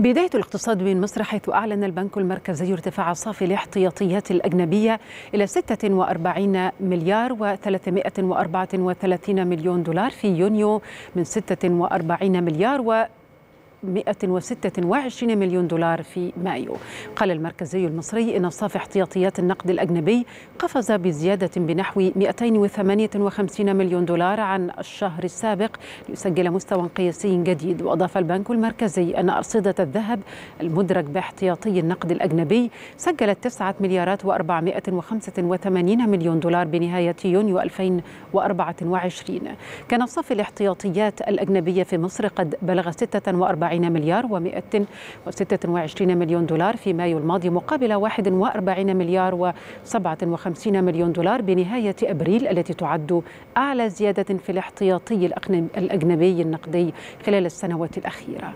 بداية الاقتصاد من مصر حيث أعلن البنك المركزي ارتفاع صافي الاحتياطيات الأجنبية إلى 46 مليار و334 مليون دولار في يونيو من 46 مليار و 126 مليون دولار في مايو قال المركزي المصري إن صافي احتياطيات النقد الأجنبي قفز بزيادة بنحو 258 مليون دولار عن الشهر السابق ليسجل مستوى قياسي جديد وأضاف البنك المركزي أن أرصدة الذهب المدرج باحتياطي النقد الأجنبي سجلت 9 مليارات و485 مليون دولار بنهاية يونيو 2024 كان صافي الاحتياطيات الأجنبية في مصر قد بلغ 46 41 مليار و126 مليون دولار في مايو الماضي مقابل 41 مليار و57 مليون دولار بنهاية أبريل التي تعد أعلى زيادة في الاحتياطي الأجنبي النقدي خلال السنوات الأخيرة